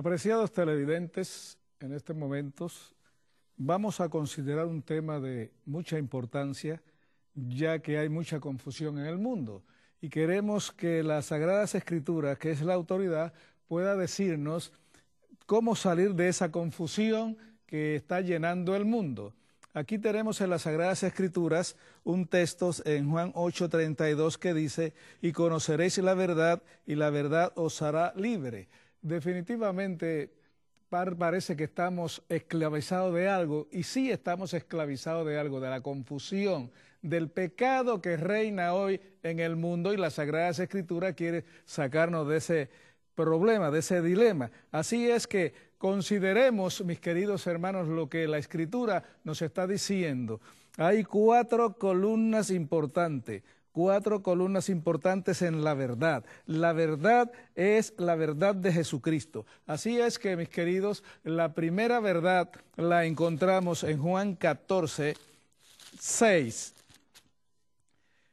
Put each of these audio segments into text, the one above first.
Apreciados televidentes, en estos momentos vamos a considerar un tema de mucha importancia, ya que hay mucha confusión en el mundo, y queremos que las Sagradas Escrituras, que es la autoridad, pueda decirnos cómo salir de esa confusión que está llenando el mundo. Aquí tenemos en las Sagradas Escrituras un texto en Juan 8:32 que dice, y conoceréis la verdad, y la verdad os hará libre. Definitivamente parece que estamos esclavizados de algo, y sí estamos esclavizados de algo, de la confusión, del pecado que reina hoy en el mundo, y la Sagrada Escritura quiere sacarnos de ese problema, de ese dilema. Así es que consideremos, mis queridos hermanos, lo que la Escritura nos está diciendo. Hay cuatro columnas importantes cuatro columnas importantes en la verdad. La verdad es la verdad de Jesucristo. Así es que, mis queridos, la primera verdad la encontramos en Juan 14, 6.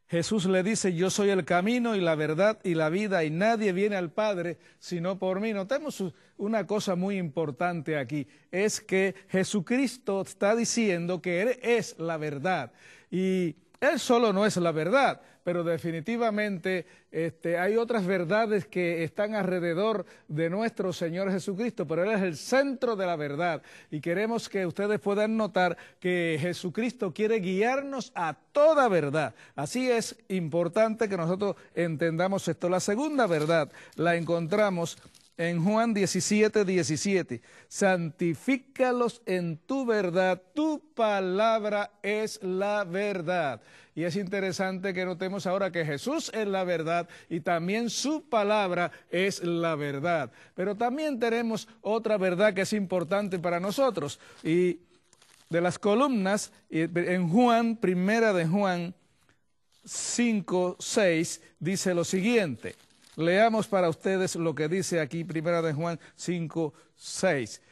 Jesús le dice, yo soy el camino y la verdad y la vida y nadie viene al Padre sino por mí. Notemos una cosa muy importante aquí, es que Jesucristo está diciendo que Él es la verdad. Y él solo no es la verdad, pero definitivamente este, hay otras verdades que están alrededor de nuestro Señor Jesucristo, pero Él es el centro de la verdad. Y queremos que ustedes puedan notar que Jesucristo quiere guiarnos a toda verdad. Así es importante que nosotros entendamos esto. La segunda verdad la encontramos en Juan 17, 17. Santifícalos en tu verdad, tu palabra es la verdad. Y es interesante que notemos ahora que Jesús es la verdad y también su palabra es la verdad. Pero también tenemos otra verdad que es importante para nosotros. Y de las columnas, en Juan, primera de Juan 5, 6, dice lo siguiente. Leamos para ustedes lo que dice aquí Primera de Juan 5, 6.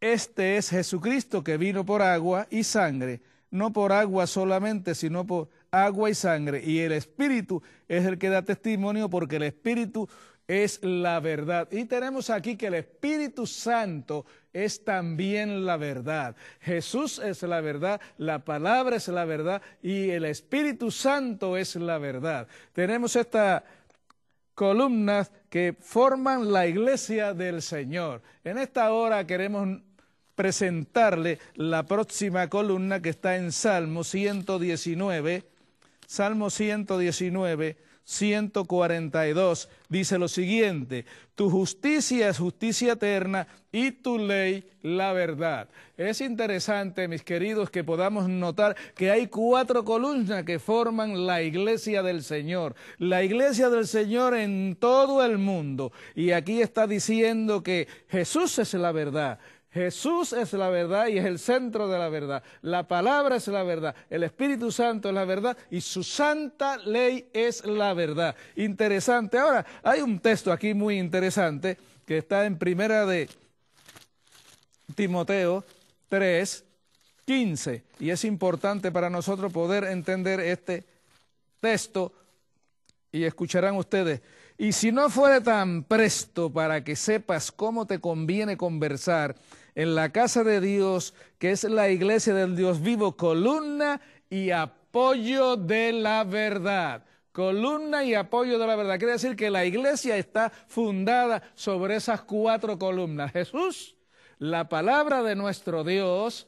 Este es Jesucristo que vino por agua y sangre, no por agua solamente, sino por agua y sangre. Y el Espíritu es el que da testimonio porque el Espíritu es la verdad. Y tenemos aquí que el Espíritu Santo es también la verdad. Jesús es la verdad, la palabra es la verdad y el Espíritu Santo es la verdad. Tenemos esta columnas que forman la iglesia del Señor. En esta hora queremos presentarle la próxima columna que está en Salmo 119, Salmo 119 142 dice lo siguiente, tu justicia es justicia eterna y tu ley la verdad. Es interesante, mis queridos, que podamos notar que hay cuatro columnas que forman la iglesia del Señor, la iglesia del Señor en todo el mundo. Y aquí está diciendo que Jesús es la verdad. Jesús es la verdad y es el centro de la verdad. La palabra es la verdad. El Espíritu Santo es la verdad y su santa ley es la verdad. Interesante. Ahora, hay un texto aquí muy interesante que está en primera de Timoteo 3, 15. Y es importante para nosotros poder entender este texto y escucharán ustedes. Y si no fuera tan presto para que sepas cómo te conviene conversar, en la casa de Dios, que es la iglesia del Dios vivo, columna y apoyo de la verdad. Columna y apoyo de la verdad. Quiere decir que la iglesia está fundada sobre esas cuatro columnas. Jesús, la palabra de nuestro Dios,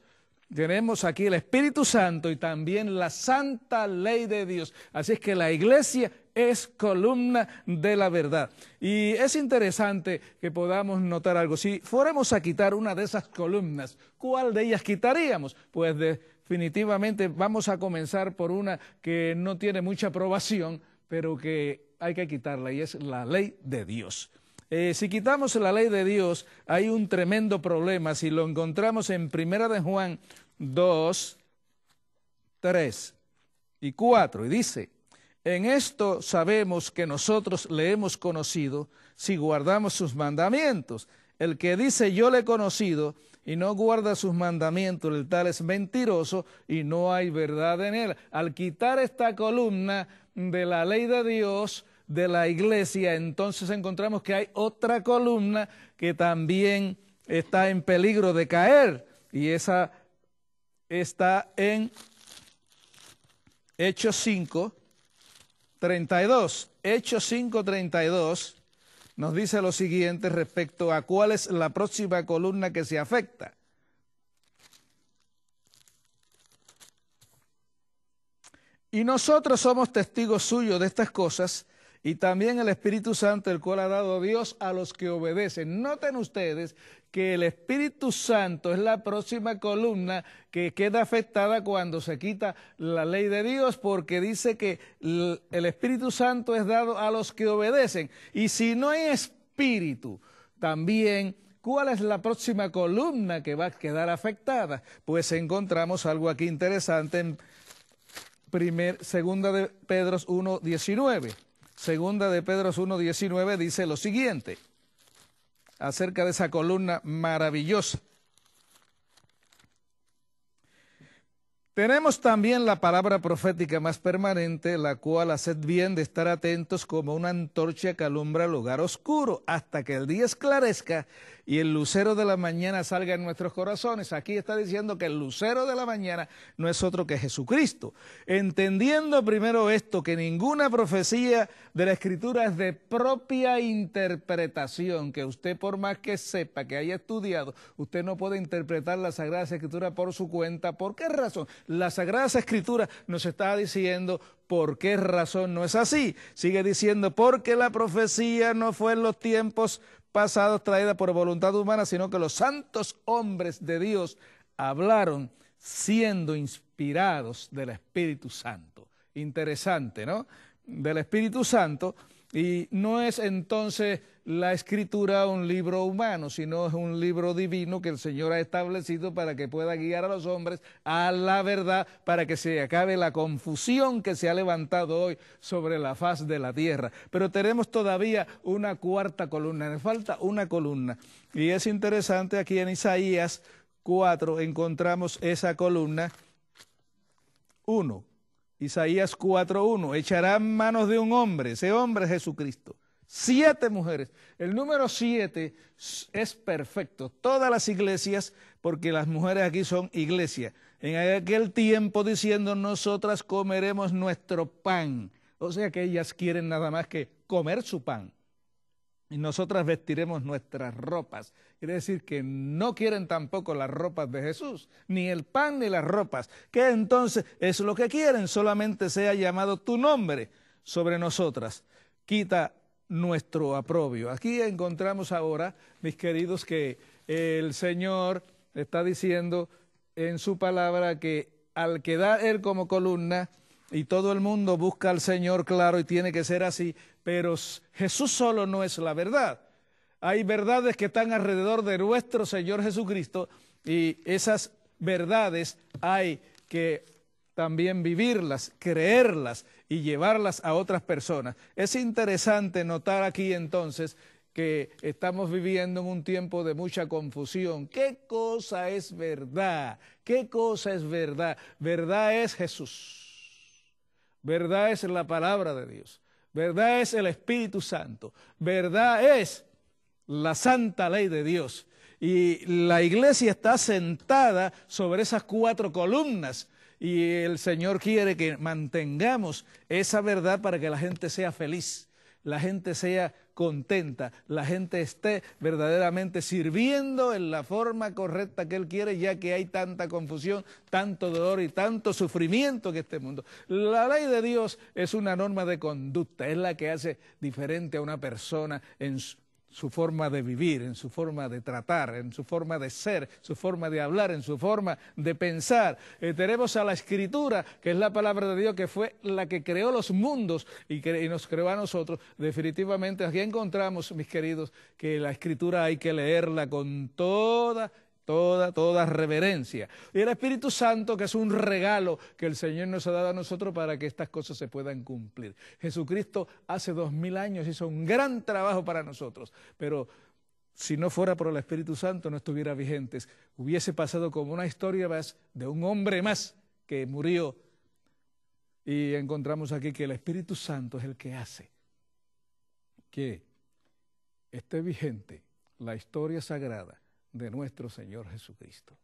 tenemos aquí el Espíritu Santo y también la santa ley de Dios. Así es que la iglesia es columna de la verdad. Y es interesante que podamos notar algo. Si fuéramos a quitar una de esas columnas, ¿cuál de ellas quitaríamos? Pues definitivamente vamos a comenzar por una que no tiene mucha aprobación, pero que hay que quitarla y es la ley de Dios. Eh, si quitamos la ley de Dios, hay un tremendo problema. Si lo encontramos en Primera de Juan 2, 3 y 4, y dice, en esto sabemos que nosotros le hemos conocido si guardamos sus mandamientos. El que dice yo le he conocido y no guarda sus mandamientos, el tal es mentiroso y no hay verdad en él. Al quitar esta columna de la ley de Dios, de la iglesia, entonces encontramos que hay otra columna que también está en peligro de caer y esa está en Hechos 5, 32, Hechos 32, nos dice lo siguiente respecto a cuál es la próxima columna que se afecta. Y nosotros somos testigos suyos de estas cosas y también el Espíritu Santo, el cual ha dado Dios a los que obedecen. Noten ustedes que el Espíritu Santo es la próxima columna que queda afectada cuando se quita la ley de Dios, porque dice que el Espíritu Santo es dado a los que obedecen. Y si no hay espíritu, también ¿Cuál es la próxima columna que va a quedar afectada? Pues encontramos algo aquí interesante en 2 segunda de Pedro 1.19. Segunda de Pedro 1.19 dice lo siguiente acerca de esa columna maravillosa. Tenemos también la palabra profética más permanente, la cual haced bien de estar atentos como una antorcha que alumbra el lugar oscuro, hasta que el día esclarezca y el lucero de la mañana salga en nuestros corazones. Aquí está diciendo que el lucero de la mañana no es otro que Jesucristo. Entendiendo primero esto, que ninguna profecía de la Escritura es de propia interpretación, que usted por más que sepa, que haya estudiado, usted no puede interpretar la Sagrada Escritura por su cuenta. ¿Por qué razón? La Sagrada Escritura nos está diciendo por qué razón no es así. Sigue diciendo, porque la profecía no fue en los tiempos pasados traída por voluntad humana, sino que los santos hombres de Dios hablaron siendo inspirados del Espíritu Santo. Interesante, ¿no? Del Espíritu Santo. Y no es entonces la escritura un libro humano, sino es un libro divino que el Señor ha establecido para que pueda guiar a los hombres a la verdad, para que se acabe la confusión que se ha levantado hoy sobre la faz de la tierra. Pero tenemos todavía una cuarta columna, nos falta una columna. Y es interesante aquí en Isaías 4 encontramos esa columna 1. Isaías 4.1, echarán manos de un hombre, ese hombre es Jesucristo Siete mujeres. El número siete es perfecto. Todas las iglesias, porque las mujeres aquí son iglesia. En aquel tiempo diciendo, nosotras comeremos nuestro pan. O sea que ellas quieren nada más que comer su pan. Y nosotras vestiremos nuestras ropas. Quiere decir que no quieren tampoco las ropas de Jesús, ni el pan ni las ropas. Que entonces es lo que quieren, solamente sea llamado tu nombre sobre nosotras. Quita nuestro aprobio. Aquí encontramos ahora, mis queridos, que el Señor está diciendo en su palabra que al que da Él como columna, y todo el mundo busca al Señor, claro, y tiene que ser así, pero Jesús solo no es la verdad. Hay verdades que están alrededor de nuestro Señor Jesucristo y esas verdades hay que también vivirlas, creerlas, y llevarlas a otras personas. Es interesante notar aquí entonces que estamos viviendo en un tiempo de mucha confusión. ¿Qué cosa es verdad? ¿Qué cosa es verdad? Verdad es Jesús. Verdad es la palabra de Dios. Verdad es el Espíritu Santo. Verdad es la santa ley de Dios. Y la iglesia está sentada sobre esas cuatro columnas y el Señor quiere que mantengamos esa verdad para que la gente sea feliz, la gente sea contenta, la gente esté verdaderamente sirviendo en la forma correcta que Él quiere, ya que hay tanta confusión, tanto dolor y tanto sufrimiento en este mundo. La ley de Dios es una norma de conducta, es la que hace diferente a una persona en su su forma de vivir, en su forma de tratar, en su forma de ser, su forma de hablar, en su forma de pensar. Eh, tenemos a la Escritura, que es la palabra de Dios, que fue la que creó los mundos y, y nos creó a nosotros. Definitivamente aquí encontramos, mis queridos, que la Escritura hay que leerla con toda toda, toda reverencia. Y el Espíritu Santo, que es un regalo que el Señor nos ha dado a nosotros para que estas cosas se puedan cumplir. Jesucristo hace dos mil años hizo un gran trabajo para nosotros, pero si no fuera por el Espíritu Santo no estuviera vigentes. Hubiese pasado como una historia más de un hombre más que murió. Y encontramos aquí que el Espíritu Santo es el que hace que esté vigente la historia sagrada de nuestro Señor Jesucristo.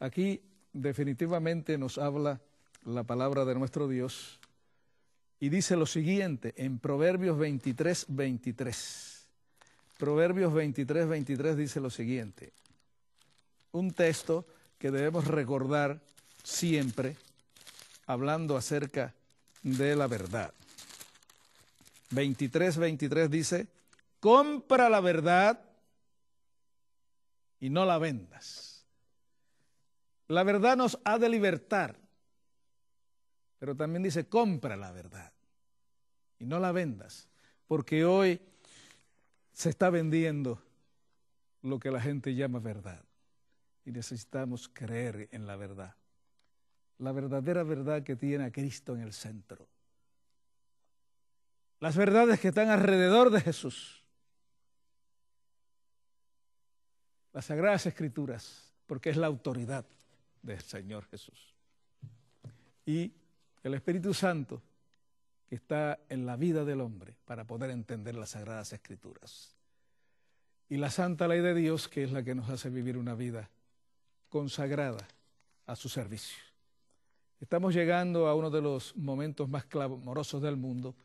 Aquí definitivamente nos habla la palabra de nuestro Dios y dice lo siguiente en Proverbios 23, 23. Proverbios 23, 23 dice lo siguiente. Un texto que debemos recordar siempre hablando acerca de la verdad. 23, 23 dice, compra la verdad y no la vendas. La verdad nos ha de libertar, pero también dice, compra la verdad y no la vendas, porque hoy se está vendiendo lo que la gente llama verdad y necesitamos creer en la verdad, la verdadera verdad que tiene a Cristo en el centro, las verdades que están alrededor de Jesús las Sagradas Escrituras, porque es la autoridad del Señor Jesús. Y el Espíritu Santo que está en la vida del hombre para poder entender las Sagradas Escrituras. Y la santa ley de Dios, que es la que nos hace vivir una vida consagrada a su servicio. Estamos llegando a uno de los momentos más clamorosos del mundo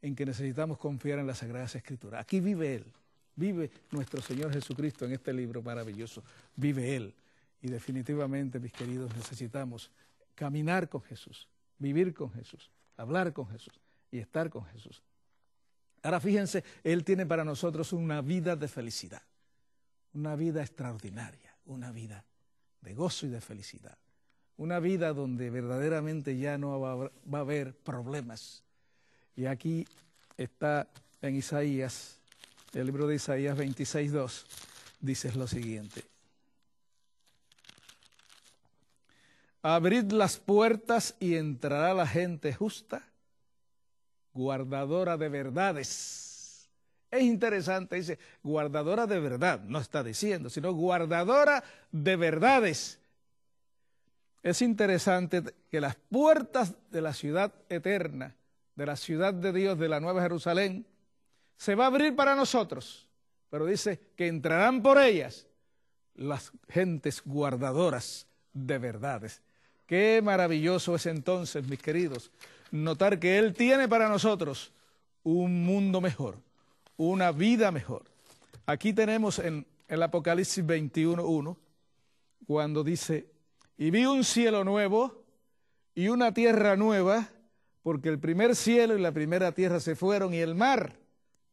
en que necesitamos confiar en las Sagradas Escrituras. Aquí vive Él. Vive nuestro Señor Jesucristo en este libro maravilloso. Vive Él. Y definitivamente, mis queridos, necesitamos caminar con Jesús, vivir con Jesús, hablar con Jesús y estar con Jesús. Ahora fíjense, Él tiene para nosotros una vida de felicidad, una vida extraordinaria, una vida de gozo y de felicidad, una vida donde verdaderamente ya no va a haber problemas. Y aquí está en Isaías el libro de Isaías 26.2 dice lo siguiente. Abrid las puertas y entrará la gente justa, guardadora de verdades. Es interesante, dice, guardadora de verdad, no está diciendo, sino guardadora de verdades. Es interesante que las puertas de la ciudad eterna, de la ciudad de Dios, de la Nueva Jerusalén, se va a abrir para nosotros, pero dice que entrarán por ellas las gentes guardadoras de verdades. Qué maravilloso es entonces, mis queridos, notar que Él tiene para nosotros un mundo mejor, una vida mejor. Aquí tenemos en el Apocalipsis 21.1, cuando dice, y vi un cielo nuevo y una tierra nueva, porque el primer cielo y la primera tierra se fueron y el mar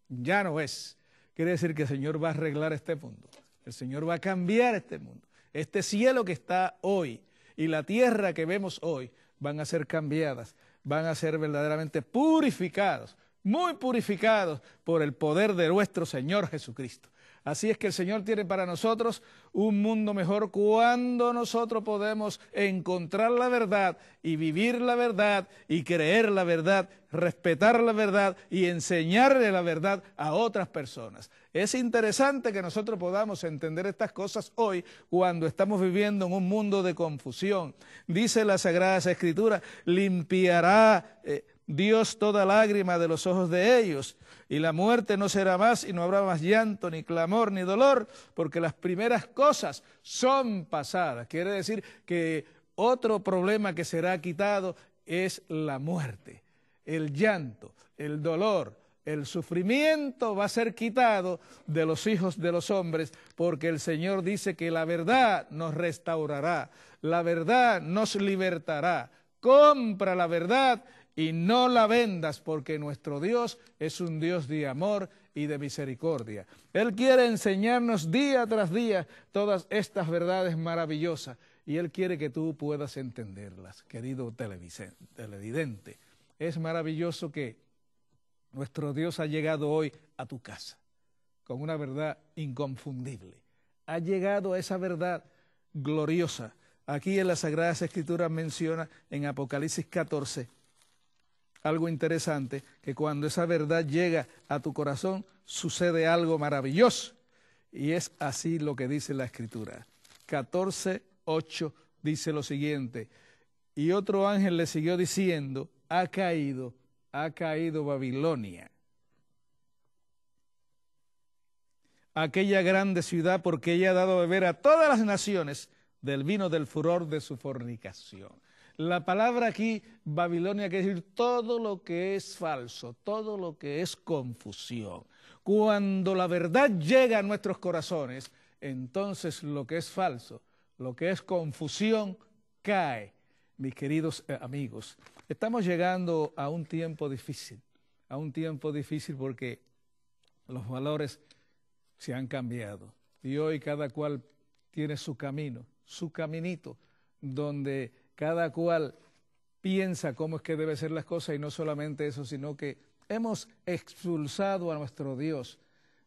ya no es. Quiere decir que el Señor va a arreglar este mundo. El Señor va a cambiar este mundo. Este cielo que está hoy y la tierra que vemos hoy van a ser cambiadas, van a ser verdaderamente purificados, muy purificados por el poder de nuestro Señor Jesucristo. Así es que el Señor tiene para nosotros un mundo mejor cuando nosotros podemos encontrar la verdad y vivir la verdad y creer la verdad, respetar la verdad y enseñarle la verdad a otras personas. Es interesante que nosotros podamos entender estas cosas hoy cuando estamos viviendo en un mundo de confusión. Dice la Sagrada Escritura, limpiará eh, Dios toda lágrima de los ojos de ellos, y la muerte no será más, y no habrá más llanto, ni clamor, ni dolor, porque las primeras cosas son pasadas. Quiere decir que otro problema que será quitado es la muerte. El llanto, el dolor, el sufrimiento va a ser quitado de los hijos de los hombres, porque el Señor dice que la verdad nos restaurará, la verdad nos libertará. Compra la verdad y no la vendas porque nuestro Dios es un Dios de amor y de misericordia. Él quiere enseñarnos día tras día todas estas verdades maravillosas y Él quiere que tú puedas entenderlas, querido televidente. Es maravilloso que nuestro Dios ha llegado hoy a tu casa con una verdad inconfundible. Ha llegado a esa verdad gloriosa. Aquí en las Sagradas Escrituras menciona en Apocalipsis 14 algo interesante, que cuando esa verdad llega a tu corazón, sucede algo maravilloso. Y es así lo que dice la Escritura. 14, 8 dice lo siguiente. Y otro ángel le siguió diciendo, ha caído, ha caído Babilonia. Aquella grande ciudad porque ella ha dado a beber a todas las naciones del vino del furor de su fornicación. La palabra aquí, Babilonia, quiere decir todo lo que es falso, todo lo que es confusión. Cuando la verdad llega a nuestros corazones, entonces lo que es falso, lo que es confusión, cae. Mis queridos eh, amigos, estamos llegando a un tiempo difícil, a un tiempo difícil porque los valores se han cambiado. Y hoy cada cual tiene su camino, su caminito, donde cada cual piensa cómo es que debe ser las cosas y no solamente eso, sino que hemos expulsado a nuestro Dios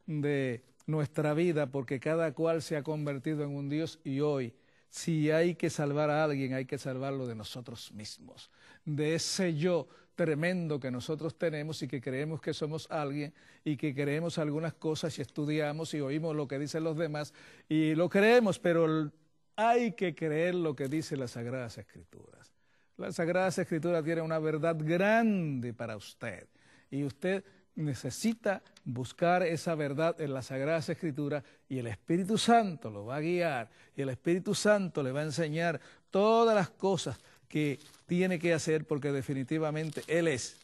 de nuestra vida porque cada cual se ha convertido en un Dios y hoy si hay que salvar a alguien hay que salvarlo de nosotros mismos, de ese yo tremendo que nosotros tenemos y que creemos que somos alguien y que creemos algunas cosas y estudiamos y oímos lo que dicen los demás y lo creemos, pero hay que creer lo que dice las Sagradas Escrituras. Las Sagradas Escrituras tienen una verdad grande para usted y usted necesita buscar esa verdad en las Sagradas Escrituras y el Espíritu Santo lo va a guiar y el Espíritu Santo le va a enseñar todas las cosas que tiene que hacer porque definitivamente Él es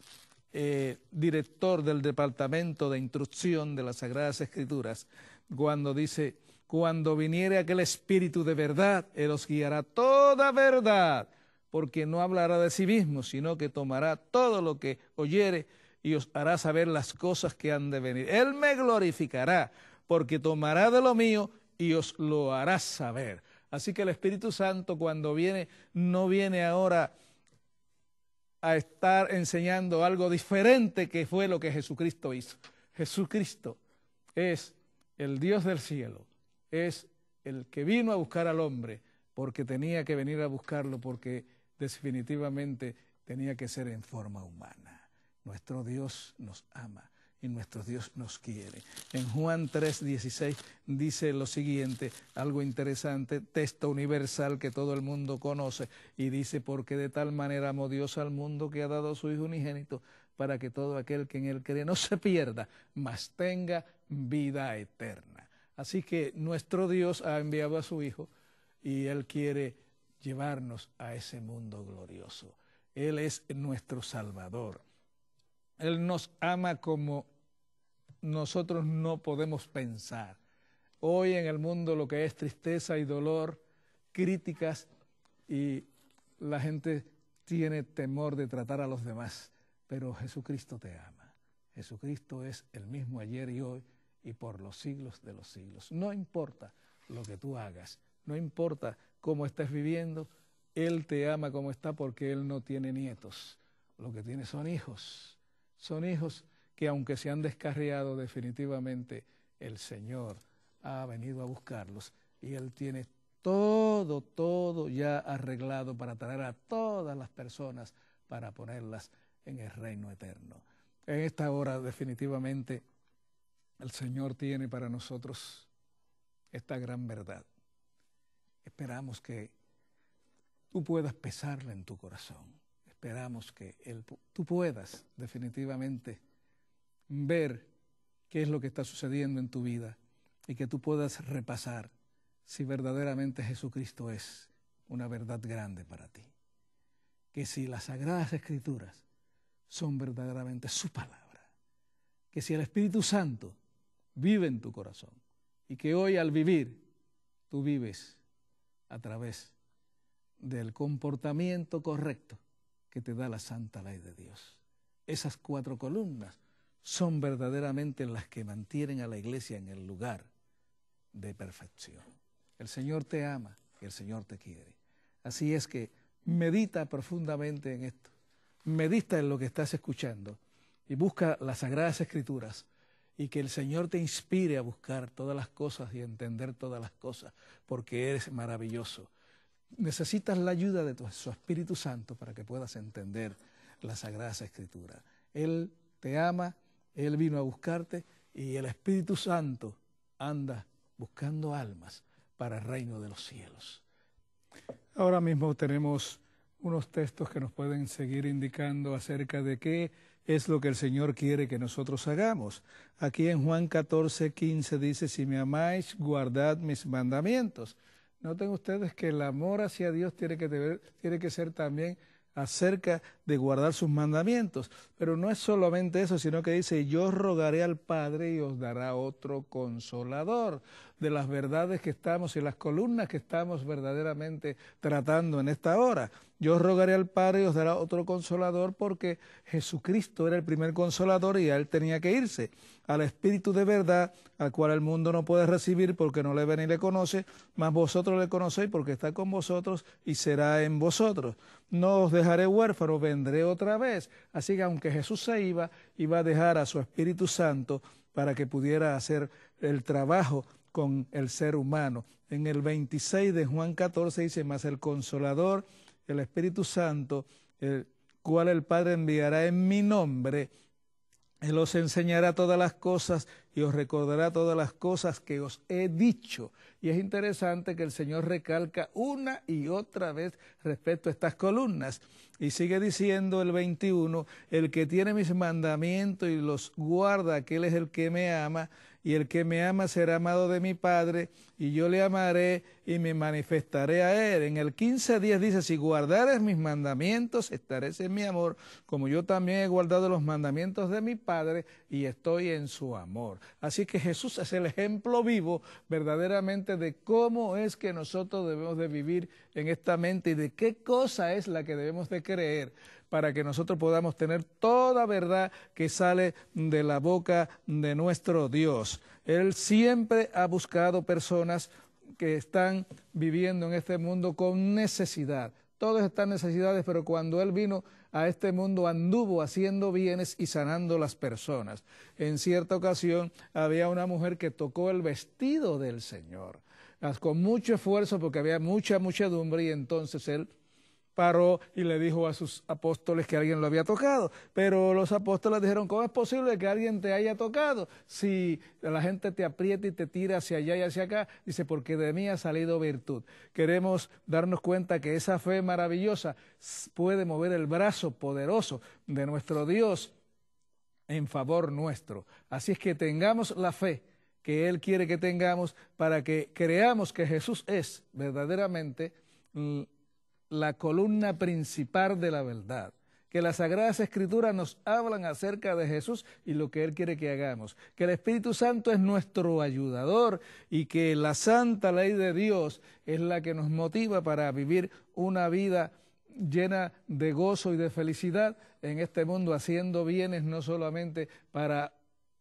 eh, director del Departamento de Instrucción de las Sagradas Escrituras cuando dice cuando viniere aquel espíritu de verdad, Él os guiará toda verdad, porque no hablará de sí mismo, sino que tomará todo lo que oyere y os hará saber las cosas que han de venir. Él me glorificará, porque tomará de lo mío y os lo hará saber. Así que el Espíritu Santo cuando viene, no viene ahora a estar enseñando algo diferente que fue lo que Jesucristo hizo. Jesucristo es el Dios del cielo, es el que vino a buscar al hombre, porque tenía que venir a buscarlo, porque definitivamente tenía que ser en forma humana. Nuestro Dios nos ama y nuestro Dios nos quiere. En Juan 3:16 dice lo siguiente, algo interesante, texto universal que todo el mundo conoce, y dice, porque de tal manera amó Dios al mundo que ha dado a su Hijo unigénito, para que todo aquel que en él cree no se pierda, mas tenga vida eterna. Así que nuestro Dios ha enviado a su Hijo y Él quiere llevarnos a ese mundo glorioso. Él es nuestro Salvador. Él nos ama como nosotros no podemos pensar. Hoy en el mundo lo que es tristeza y dolor, críticas y la gente tiene temor de tratar a los demás, pero Jesucristo te ama. Jesucristo es el mismo ayer y hoy y por los siglos de los siglos. No importa lo que tú hagas, no importa cómo estés viviendo, Él te ama como está porque Él no tiene nietos. Lo que tiene son hijos. Son hijos que aunque se han descarriado definitivamente, el Señor ha venido a buscarlos y Él tiene todo, todo ya arreglado para traer a todas las personas para ponerlas en el reino eterno. En esta hora definitivamente el Señor tiene para nosotros esta gran verdad. Esperamos que tú puedas pesarla en tu corazón. Esperamos que tú puedas definitivamente ver qué es lo que está sucediendo en tu vida y que tú puedas repasar si verdaderamente Jesucristo es una verdad grande para ti. Que si las sagradas escrituras son verdaderamente su palabra. Que si el Espíritu Santo vive en tu corazón y que hoy al vivir tú vives a través del comportamiento correcto que te da la santa ley de Dios. Esas cuatro columnas son verdaderamente las que mantienen a la iglesia en el lugar de perfección. El Señor te ama y el Señor te quiere. Así es que medita profundamente en esto, medita en lo que estás escuchando y busca las sagradas escrituras y que el Señor te inspire a buscar todas las cosas y a entender todas las cosas, porque eres maravilloso. Necesitas la ayuda de tu, su Espíritu Santo para que puedas entender la Sagrada Escritura. Él te ama, Él vino a buscarte y el Espíritu Santo anda buscando almas para el reino de los cielos. Ahora mismo tenemos unos textos que nos pueden seguir indicando acerca de qué es lo que el Señor quiere que nosotros hagamos. Aquí en Juan 14, 15 dice, si me amáis, guardad mis mandamientos. Noten ustedes que el amor hacia Dios tiene que, tiene que ser también acerca de guardar sus mandamientos. Pero no es solamente eso, sino que dice, yo rogaré al Padre y os dará otro consolador de las verdades que estamos y las columnas que estamos verdaderamente tratando en esta hora. Yo rogaré al Padre y os dará otro consolador porque Jesucristo era el primer consolador y a él tenía que irse. Al Espíritu de verdad, al cual el mundo no puede recibir porque no le ve ni le conoce, mas vosotros le conocéis porque está con vosotros y será en vosotros. No os dejaré huérfanos, vendré otra vez. Así que aunque Jesús se iba, iba a dejar a su Espíritu Santo para que pudiera hacer el trabajo con el ser humano. En el 26 de Juan 14 dice, más el consolador, el Espíritu Santo, el cual el Padre enviará en mi nombre, Él os enseñará todas las cosas y os recordará todas las cosas que os he dicho. Y es interesante que el Señor recalca una y otra vez respecto a estas columnas. Y sigue diciendo el 21, el que tiene mis mandamientos y los guarda, aquel es el que me ama y el que me ama será amado de mi Padre, y yo le amaré y me manifestaré a él. En el 15.10 dice, si guardares mis mandamientos, estaréis en mi amor, como yo también he guardado los mandamientos de mi Padre y estoy en su amor. Así que Jesús es el ejemplo vivo verdaderamente de cómo es que nosotros debemos de vivir en esta mente y de qué cosa es la que debemos de creer para que nosotros podamos tener toda verdad que sale de la boca de nuestro Dios. Él siempre ha buscado personas que están viviendo en este mundo con necesidad. Todos están necesidades, pero cuando Él vino a este mundo anduvo haciendo bienes y sanando las personas. En cierta ocasión había una mujer que tocó el vestido del Señor ah, con mucho esfuerzo porque había mucha muchedumbre y entonces Él paró y le dijo a sus apóstoles que alguien lo había tocado. Pero los apóstoles dijeron, ¿cómo es posible que alguien te haya tocado? Si la gente te aprieta y te tira hacia allá y hacia acá, dice, porque de mí ha salido virtud. Queremos darnos cuenta que esa fe maravillosa puede mover el brazo poderoso de nuestro Dios en favor nuestro. Así es que tengamos la fe que Él quiere que tengamos para que creamos que Jesús es verdaderamente mm, la columna principal de la verdad que las Sagradas Escrituras nos hablan acerca de Jesús y lo que Él quiere que hagamos, que el Espíritu Santo es nuestro ayudador y que la santa ley de Dios es la que nos motiva para vivir una vida llena de gozo y de felicidad en este mundo, haciendo bienes no solamente para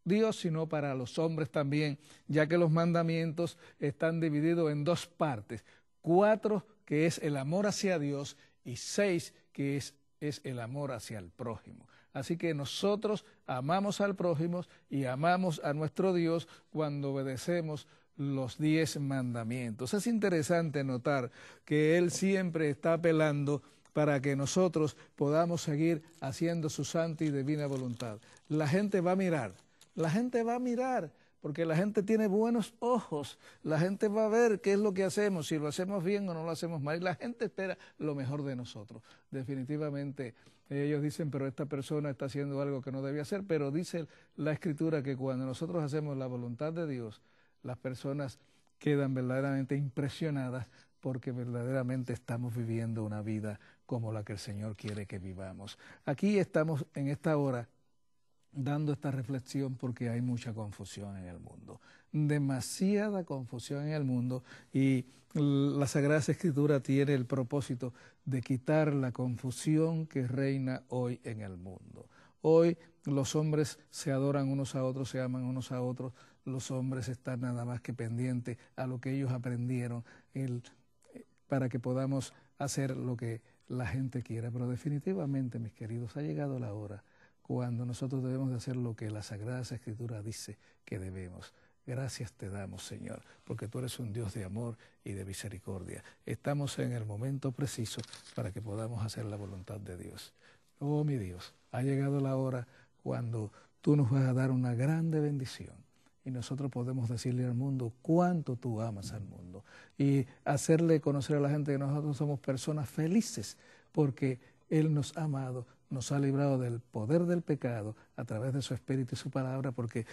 Dios, sino para los hombres también, ya que los mandamientos están divididos en dos partes, cuatro que es el amor hacia Dios, y seis, que es, es el amor hacia el prójimo. Así que nosotros amamos al prójimo y amamos a nuestro Dios cuando obedecemos los diez mandamientos. Es interesante notar que Él siempre está apelando para que nosotros podamos seguir haciendo su santa y divina voluntad. La gente va a mirar, la gente va a mirar porque la gente tiene buenos ojos, la gente va a ver qué es lo que hacemos, si lo hacemos bien o no lo hacemos mal, y la gente espera lo mejor de nosotros. Definitivamente, ellos dicen, pero esta persona está haciendo algo que no debía hacer, pero dice la Escritura que cuando nosotros hacemos la voluntad de Dios, las personas quedan verdaderamente impresionadas porque verdaderamente estamos viviendo una vida como la que el Señor quiere que vivamos. Aquí estamos en esta hora dando esta reflexión porque hay mucha confusión en el mundo, demasiada confusión en el mundo y la Sagrada Escritura tiene el propósito de quitar la confusión que reina hoy en el mundo. Hoy los hombres se adoran unos a otros, se aman unos a otros, los hombres están nada más que pendientes a lo que ellos aprendieron para que podamos hacer lo que la gente quiera. Pero definitivamente, mis queridos, ha llegado la hora cuando nosotros debemos hacer lo que la Sagrada Escritura dice que debemos. Gracias te damos, Señor, porque tú eres un Dios de amor y de misericordia. Estamos en el momento preciso para que podamos hacer la voluntad de Dios. Oh, mi Dios, ha llegado la hora cuando tú nos vas a dar una grande bendición y nosotros podemos decirle al mundo cuánto tú amas al mundo y hacerle conocer a la gente que nosotros somos personas felices porque Él nos ha amado nos ha librado del poder del pecado a través de su Espíritu y su palabra, porque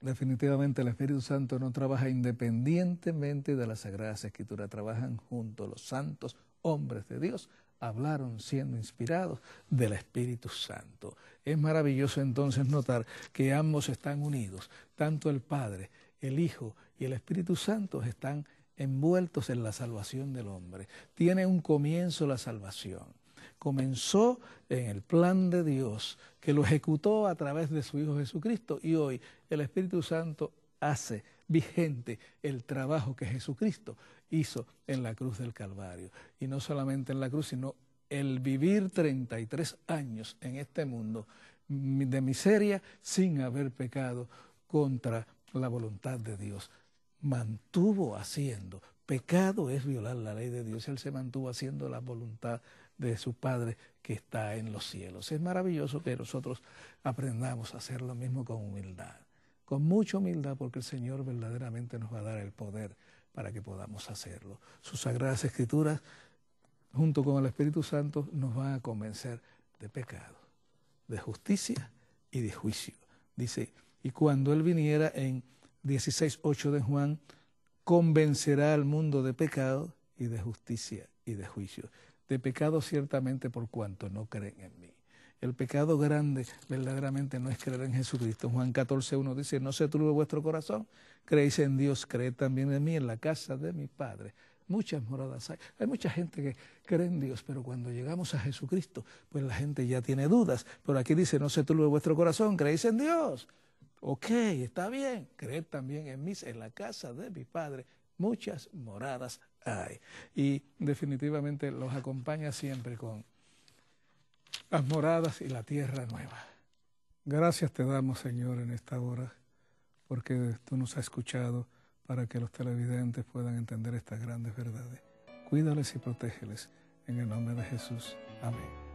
definitivamente el Espíritu Santo no trabaja independientemente de las Sagradas Escritura, trabajan juntos los santos hombres de Dios hablaron siendo inspirados del Espíritu Santo. Es maravilloso entonces notar que ambos están unidos, tanto el Padre, el Hijo y el Espíritu Santo están envueltos en la salvación del hombre. Tiene un comienzo la salvación comenzó en el plan de Dios, que lo ejecutó a través de su Hijo Jesucristo y hoy el Espíritu Santo hace vigente el trabajo que Jesucristo hizo en la cruz del Calvario. Y no solamente en la cruz, sino el vivir 33 años en este mundo de miseria sin haber pecado contra la voluntad de Dios. Mantuvo haciendo. Pecado es violar la ley de Dios. Él se mantuvo haciendo la voluntad de su Padre que está en los cielos. Es maravilloso que nosotros aprendamos a hacer lo mismo con humildad, con mucha humildad, porque el Señor verdaderamente nos va a dar el poder para que podamos hacerlo. Sus sagradas escrituras, junto con el Espíritu Santo, nos van a convencer de pecado, de justicia y de juicio. Dice, y cuando Él viniera en 16.8 de Juan, convencerá al mundo de pecado y de justicia y de juicio de pecado ciertamente por cuanto no creen en mí. El pecado grande verdaderamente no es creer en Jesucristo. Juan 14, 1 dice, no se turbe vuestro corazón, creéis en Dios, creed también en mí, en la casa de mi Padre. Muchas moradas hay. Hay mucha gente que cree en Dios, pero cuando llegamos a Jesucristo, pues la gente ya tiene dudas. Pero aquí dice, no se turbe vuestro corazón, creéis en Dios. Ok, está bien, creed también en mí, en la casa de mi Padre. Muchas moradas y definitivamente los acompaña siempre con las moradas y la tierra nueva. Gracias te damos, Señor, en esta hora, porque tú nos has escuchado para que los televidentes puedan entender estas grandes verdades. Cuídales y protégeles. En el nombre de Jesús. Amén.